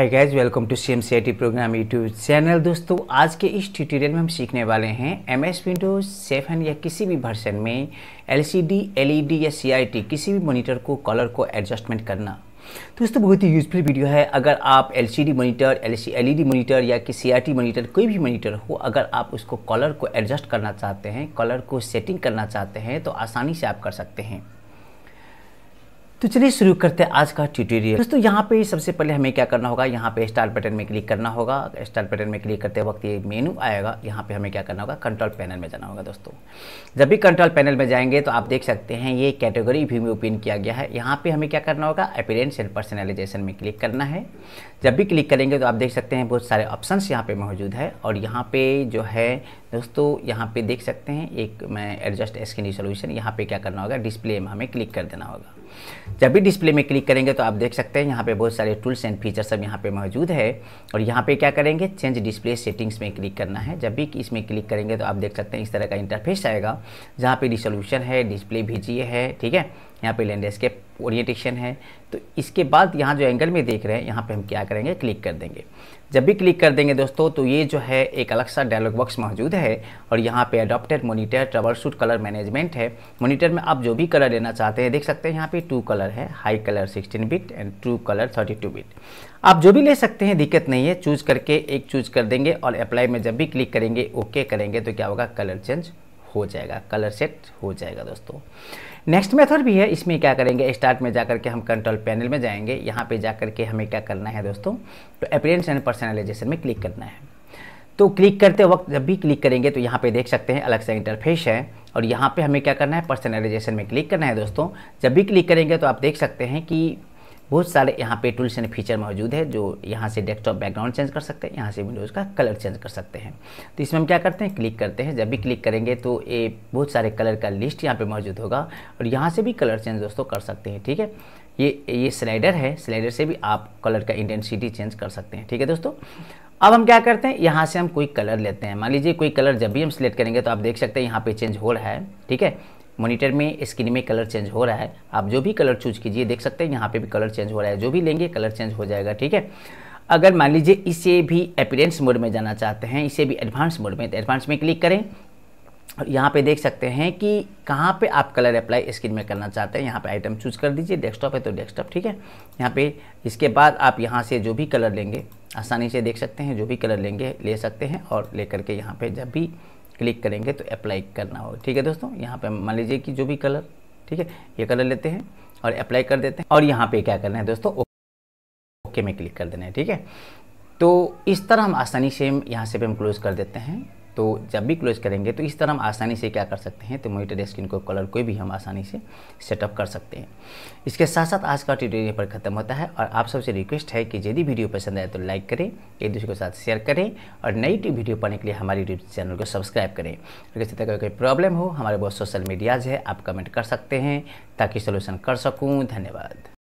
hi guys welcome to C M C I T programme YouTube channel दोस्तों आज के इस ट्यूटोरियल में हम सीखने वाले हैं एम एस विंडोज सेवन या किसी भी वर्जन में L C D L E D या सी आई टी किसी भी मोनीटर को कलर को एडजस्टमेंट करना दोस्तों बहुत ही यूजफुल वीडियो है अगर आप L C D monitor L C L E D monitor या कि सी आई टी मोनीटर कोई भी मोनीटर हो अगर आप उसको कलर को एडजस्ट करना चाहते हैं कलर को सेटिंग करना चाहते हैं तो आसानी से आप कर सकते हैं तो चलिए शुरू करते हैं आज का ट्यूटोरियल दोस्तों यहाँ पे सबसे पहले हमें क्या करना होगा यहाँ पे स्टार पैटर्न में क्लिक करना होगा स्टार पैटर्न में क्लिक करते वक्त ये मेनू आएगा यहाँ पे हमें क्या करना होगा कंट्रोल पैनल में जाना होगा दोस्तों जब भी कंट्रोल पैनल में जाएंगे तो आप देख सकते हैं ये कैटेगरी भी में ओपन किया गया है यहाँ पर हमें क्या करना होगा अपेरेंस एंड पर्सनलाइजेशन में क्लिक करना है जब भी क्लिक करेंगे तो आप देख सकते हैं बहुत सारे ऑप्शन यहाँ पर मौजूद है और यहाँ पर जो है दोस्तों यहाँ पर देख सकते हैं एक मैं एडजस्ट स्क्रीन सोल्यूशन यहाँ पे क्या करना होगा डिस्प्ले में हमें क्लिक कर देना होगा जब भी डिस्प्ले में क्लिक करेंगे तो आप देख सकते हैं यहाँ पे बहुत सारे टूल्स एंड फीचर सब यहाँ पे मौजूद है और यहाँ पे क्या करेंगे चेंज डिस्प्ले सेटिंग्स में क्लिक करना है जब भी इसमें क्लिक करेंगे तो आप देख सकते हैं इस तरह का इंटरफेस आएगा जहाँ पे रिसोल्यूशन है डिस्प्ले भी है ठीक है यहाँ पे लैंडस्केप ओरिएंटेशन है तो इसके बाद यहाँ जो एंगल में देख रहे हैं यहाँ पे हम क्या करेंगे क्लिक कर देंगे जब भी क्लिक कर देंगे दोस्तों तो ये जो है एक अलग सा डायलॉग बॉक्स मौजूद है और यहाँ पे adopted monitor troubleshoot colour management है मोनीटर में आप जो भी कलर लेना चाहते हैं देख सकते हैं यहाँ पे टू कलर है high colour sixteen bit and true colour thirty bit आप जो भी ले सकते हैं दिक्कत नहीं है चूज़ करके एक चूज़ कर देंगे और अप्लाई में जब भी क्लिक करेंगे ओके करेंगे तो क्या होगा कलर चेंज हो जाएगा कलर सेट हो जाएगा दोस्तों नेक्स्ट मेथड भी है इसमें क्या करेंगे स्टार्ट में जाकर के हम कंट्रोल पैनल में जाएंगे यहाँ पे जाकर के हमें क्या करना है दोस्तों तो अपीरेंस एंड पर्सनलाइजेशन में क्लिक करना है तो क्लिक करते वक्त जब भी क्लिक करेंगे तो यहाँ पे देख सकते हैं अलग सा इंटरफेस है और यहाँ पे हमें क्या करना है पर्सनलाइजेशन में क्लिक करना है दोस्तों जब भी क्लिक करेंगे तो आप देख सकते हैं कि बहुत सारे यहाँ पे टूल्स एंड फीचर मौजूद है जो यहाँ से डेस्कटॉप बैकग्राउंड चेंज कर सकते हैं यहाँ से विंडोज़ का कलर चेंज कर सकते हैं तो इसमें हम क्या करते हैं क्लिक करते हैं जब भी क्लिक करेंगे तो ये बहुत सारे कलर का लिस्ट यहाँ पे मौजूद होगा और यहाँ से भी कलर चेंज दोस्तों कर सकते हैं ठीक है ये ये स्लाइडर है स्लाइडर से भी आप कलर का इंटेंसिटी चेंज कर सकते हैं ठीक है दोस्तों अब हम क्या करते हैं यहाँ से हम कोई कलर लेते हैं मान लीजिए कोई कलर जब भी हम सिलेक्ट करेंगे तो आप देख सकते हैं यहाँ पे चेंज हो रहा है ठीक है मॉनिटर में स्क्रीन में कलर चेंज हो रहा है आप जो भी कलर चूज कीजिए देख सकते हैं यहाँ पे भी कलर चेंज हो रहा है जो भी लेंगे कलर चेंज हो जाएगा ठीक है अगर मान लीजिए इसे भी अपीरेंस मोड में जाना चाहते हैं इसे भी एडवांस मोड में तो एडवांस में क्लिक करें और यहाँ पे देख सकते हैं कि कहाँ पे आप कलर अप्लाई स्क्रीन में करना चाहते हैं यहाँ पे आइटम चूज कर दीजिए डेस्कटॉप है तो डेस्कटॉप ठीक है यहाँ पे इसके बाद आप यहाँ से जो भी कलर लेंगे आसानी से देख सकते हैं जो भी कलर लेंगे ले सकते हैं और ले करके यहाँ पे जब भी क्लिक करेंगे तो अप्लाई करना होगा ठीक है दोस्तों यहाँ पे मान लीजिए कि जो भी कलर ठीक है ये कलर लेते हैं और अप्लाई कर देते हैं और यहाँ पे क्या करना है दोस्तों ओके में क्लिक कर देना है ठीक है तो इस तरह हम आसानी से यहाँ से भी हम क्लोज़ कर देते हैं तो जब भी क्लोज करेंगे तो इस तरह हम आसानी से क्या कर सकते हैं तो मोनिटर स्क्रीन को कलर कोई भी हम आसानी से सेटअप कर सकते हैं इसके साथ साथ आज का ट्यूटोरियल पर ख़त्म होता है और आप सबसे रिक्वेस्ट है कि यदि वीडियो पसंद आए तो लाइक करें एक दूसरे के साथ शेयर करें और नई वीडियो पाने के लिए हमारे यूट्यूब चैनल को सब्सक्राइब करें अगर इसी तरह कोई प्रॉब्लम हो हमारे बहुत सोशल मीडियाज़ है आप कमेंट कर सकते हैं ताकि सोल्यूशन कर सकूँ धन्यवाद